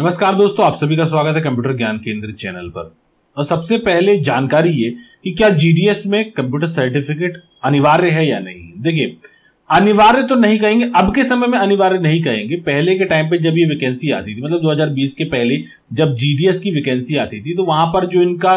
नमस्कार दोस्तों आप सभी का स्वागत है कंप्यूटर ज्ञान केंद्र चैनल पर और सबसे पहले जानकारी ये कि क्या जीडीएस में कंप्यूटर सर्टिफिकेट अनिवार्य है या नहीं देखिए अनिवार्य तो नहीं कहेंगे अब के समय में अनिवार्य नहीं कहेंगे पहले के टाइम पे जब ये वैकेंसी आती थी मतलब 2020 के पहले जब जीडीएस की वैकेंसी आती थी तो वहां पर जो इनका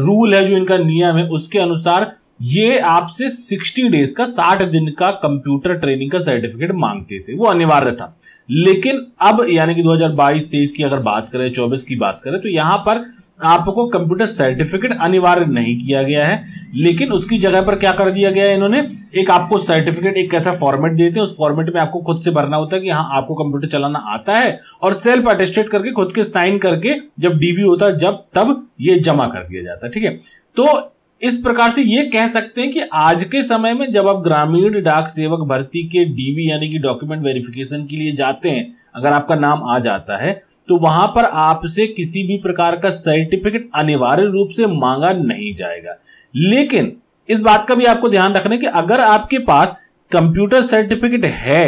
रूल है जो इनका नियम है उसके अनुसार ये आपसे 60 डेज का 60 दिन का कंप्यूटर ट्रेनिंग का सर्टिफिकेट मांगते थे वो अनिवार्य था लेकिन अब यानी कि 2022-23 की अगर बात करें 24 की बात करें तो यहां पर आपको कंप्यूटर सर्टिफिकेट अनिवार्य नहीं किया गया है लेकिन उसकी जगह पर क्या कर दिया गया है इन्होंने एक आपको सर्टिफिकेट एक ऐसा फॉर्मेट देते हैं उस फॉर्मेट में आपको खुद से भरना होता है कि हाँ आपको कंप्यूटर चलाना आता है और सेल्फ अटेस्टेड करके खुद के साइन करके जब डीबी होता है जब तब ये जमा कर दिया जाता है ठीक है तो इस प्रकार से ये कह सकते हैं कि आज के समय में जब आप ग्रामीण डाक सेवक भर्ती के डीवी यानी कि डॉक्यूमेंट वेरिफिकेशन के लिए जाते हैं अगर आपका नाम आ जाता है तो वहां पर आपसे किसी भी प्रकार का सर्टिफिकेट अनिवार्य रूप से मांगा नहीं जाएगा लेकिन इस बात का भी आपको ध्यान रखना है कि अगर आपके पास कंप्यूटर सर्टिफिकेट है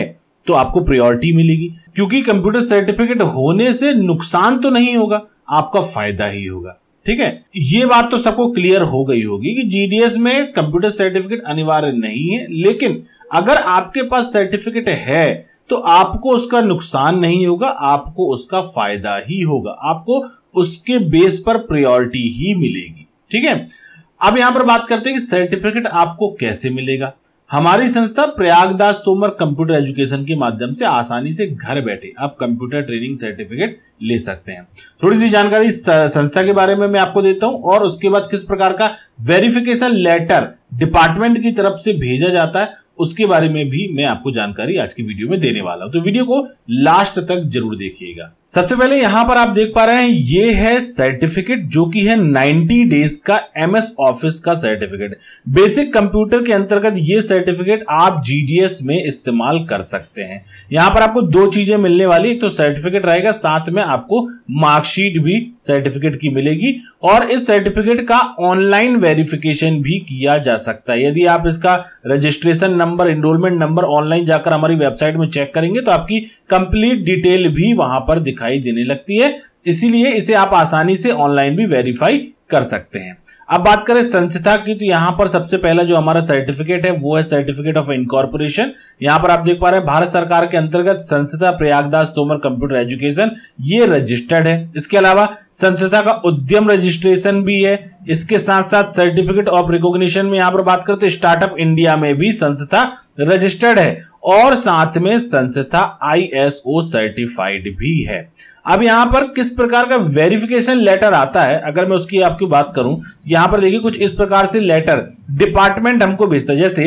तो आपको प्रायोरिटी मिलेगी क्योंकि कंप्यूटर सर्टिफिकेट होने से नुकसान तो नहीं होगा आपका फायदा ही होगा ठीक है ये बात तो सबको क्लियर हो गई होगी कि जीडीएस में कंप्यूटर सर्टिफिकेट अनिवार्य नहीं है लेकिन अगर आपके पास सर्टिफिकेट है तो आपको उसका नुकसान नहीं होगा आपको उसका फायदा ही होगा आपको उसके बेस पर प्रायोरिटी ही मिलेगी ठीक है अब यहां पर बात करते हैं कि सर्टिफिकेट आपको कैसे मिलेगा हमारी संस्था प्रयागदास तोमर कंप्यूटर एजुकेशन के माध्यम से आसानी से घर बैठे आप कंप्यूटर ट्रेनिंग सर्टिफिकेट ले सकते हैं थोड़ी सी जानकारी संस्था के बारे में मैं आपको देता हूं और उसके बाद किस प्रकार का वेरिफिकेशन लेटर डिपार्टमेंट की तरफ से भेजा जाता है उसके बारे में भी मैं आपको जानकारी आज की वीडियो में देने वाला हूं तो वीडियो को लास्ट तक जरूर देखिएगा सबसे पहले यहां पर आप देख पा रहे हैं ये है सर्टिफिकेट जो कि है 90 डेज का एमएस ऑफिस का सर्टिफिकेट बेसिक कंप्यूटर के अंतर्गत ये सर्टिफिकेट आप जीडीएस में इस्तेमाल कर सकते हैं यहां पर आपको दो चीजें मिलने वाली एक तो सर्टिफिकेट रहेगा साथ में आपको मार्कशीट भी सर्टिफिकेट की मिलेगी और इस सर्टिफिकेट का ऑनलाइन वेरिफिकेशन भी किया जा सकता है यदि आप इसका registration number number enrollment number online जाकर हमारी वेबसाइट में चेक करेंगे तो आपकी कंप्लीट डिटेल भी वहां पर दिखाई देने लगती है इसीलिए इसे आप आसानी से ऑनलाइन भी वेरीफाई कर सकते हैं अब बात करें संस्था की तो यहाँ पर सबसे पहला जो हमारा सर्टिफिकेट है वो है सर्टिफिकेट ऑफ इनकॉर्पोरेशन यहाँ पर आप देख पा रहे हैं भारत सरकार के अंतर्गत संस्था प्रयागदास तोमर कंप्यूटर एजुकेशन ये रजिस्टर्ड है इसके अलावा संस्था का उद्यम रजिस्ट्रेशन भी है इसके साथ साथ सर्टिफिकेट ऑफ रिकॉग्निशन में यहां पर बात करें तो स्टार्टअप इंडिया में भी संस्था रजिस्टर्ड है और साथ में संस्था आईएसओ सर्टिफाइड भी है अब यहां पर किस प्रकार का वेरिफिकेशन लेटर आता है अगर मैं उसकी आपकी बात करूं यहां यहां पर देखिए कुछ इस प्रकार से लेटर डिपार्टमेंट हमको भेजता है जैसे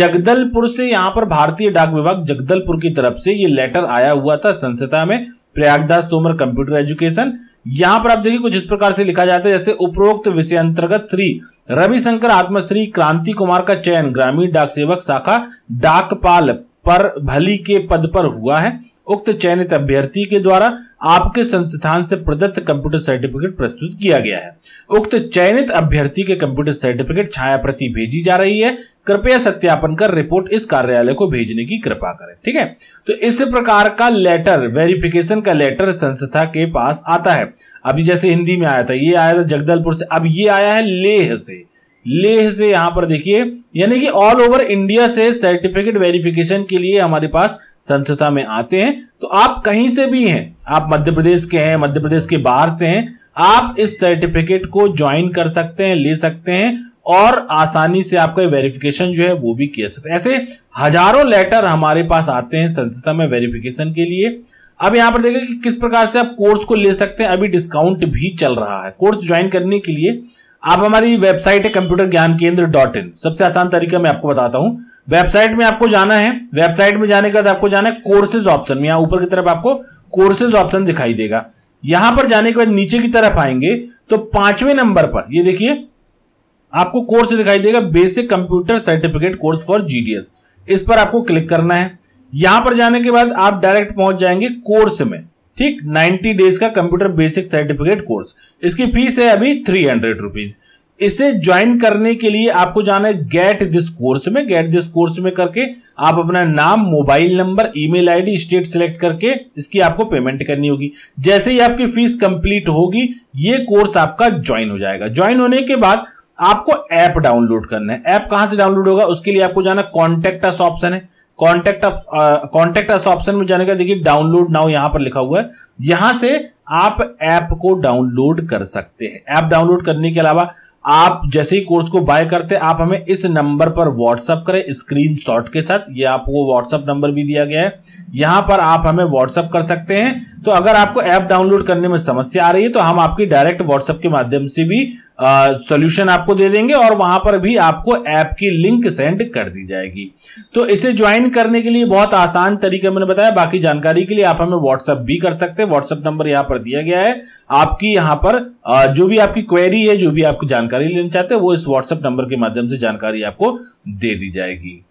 जगदलपुर से यहां पर भारतीय डाक विभाग जगदलपुर की तरफ से ये लेटर आया हुआ था संसदा में प्रयागदास तोमर कंप्यूटर एजुकेशन यहां पर आप देखिए कुछ इस प्रकार से लिखा जाता है जैसे उपरोक्त विषय अंतर्गत श्री रविशंकर आत्मश्री क्रांति कुमार का चयन ग्रामीण डाक सेवक शाखा डाकपाल पर भली के पद पर हुआ है उक्त चयनित अभ्यर्थी के द्वारा आपके संस्थान से प्रदत्त कंप्यूटर सर्टिफिकेट प्रस्तुत किया गया है उक्त चयनित अभ्यर्थी के कंप्यूटर सर्टिफिकेट छाया प्रति भेजी जा रही है कृपया सत्यापन कर रिपोर्ट इस कार्यालय को भेजने की कृपा करें ठीक है तो इस प्रकार का लेटर वेरिफिकेशन का लेटर संस्था के पास आता है अभी जैसे हिंदी में आया था ये आया था जगदलपुर से अब ये आया है लेह से लेह से यहां पर देखिए यानी कि ऑल ओवर इंडिया से सर्टिफिकेट वेरिफिकेशन के लिए हमारे पास संस्था में आते हैं तो आप कहीं से भी हैं आप मध्य प्रदेश के हैं मध्य प्रदेश के बाहर से हैं आप इस सर्टिफिकेट को ज्वाइन कर सकते हैं ले सकते हैं और आसानी से आपका वेरिफिकेशन जो है वो भी किया सकते ऐसे हजारों लेटर हमारे पास आते हैं संस्था में वेरिफिकेशन के लिए अब यहां पर देखें कि किस प्रकार से आप कोर्स को ले सकते हैं अभी डिस्काउंट भी चल रहा है कोर्स ज्वाइन करने के लिए आप हमारी वेबसाइट है कंप्यूटर ज्ञान केंद्र डॉट इन सबसे आसान तरीका मैं आपको बताता हूं वेबसाइट में आपको जाना है वेबसाइट में जाने के बाद आपको जाना है कोर्सेज ऑप्शन में यहां ऊपर की तरफ आपको कोर्सेज ऑप्शन दिखाई देगा यहां पर जाने के बाद नीचे की तरफ आएंगे तो पांचवें नंबर पर ये देखिए आपको कोर्स दिखाई देगा basic computer certificate course for GDS इस पर आपको क्लिक करना है यहां पर जाने के बाद आप डायरेक्ट पहुंच जाएंगे कोर्स में ठीक 90 डेज का कंप्यूटर बेसिक सर्टिफिकेट कोर्स इसकी फीस है अभी थ्री हंड्रेड रुपीज इसे ज्वाइन करने के लिए आपको जाना है गेट दिस कोर्स में गेट दिस कोर्स में करके आप अपना नाम mobile number email ID state select करके इसकी आपको पेमेंट करनी होगी जैसे ही आपकी फीस कंप्लीट होगी ये कोर्स आपका ज्वाइन हो जाएगा ज्वाइन होने के बाद आपको ऐप डाउनलोड करना है ऐप कहां से डाउनलोड होगा उसके लिए आपको जाना कॉन्टेक्ट ऑप्शन है कॉन्टेक्ट कॉन्टेक्ट अस ऑप्शन में जाने का देखिए डाउनलोड नाउ यहां पर लिखा हुआ है यहां से आप ऐप को डाउनलोड कर सकते हैं ऐप डाउनलोड करने के अलावा आप जैसे ही कोर्स को बाय करते आप हमें इस नंबर पर व्हाट्सअप करें स्क्रीन शॉट के साथ ये आपको व्हाट्सअप नंबर भी दिया गया है यहां पर आप हमें व्हाट्सअप कर सकते हैं तो अगर आपको ऐप डाउनलोड करने में समस्या आ रही है तो हम आपकी डायरेक्ट व्हाट्सएप के माध्यम से भी सॉल्यूशन आपको दे देंगे और वहां पर भी आपको ऐप की लिंक सेंड कर दी जाएगी तो इसे ज्वाइन करने के लिए बहुत आसान तरीके मैंने बताया बाकी जानकारी के लिए आप हमें व्हाट्सएप भी कर सकते हैं व्हाट्सएप नंबर यहाँ पर दिया गया है आपकी यहां पर जो भी आपकी क्वेरी है जो भी आपकी जानकारी लेना चाहते हैं वो इस व्हाट्सएप नंबर के माध्यम से जानकारी आपको दे दी जाएगी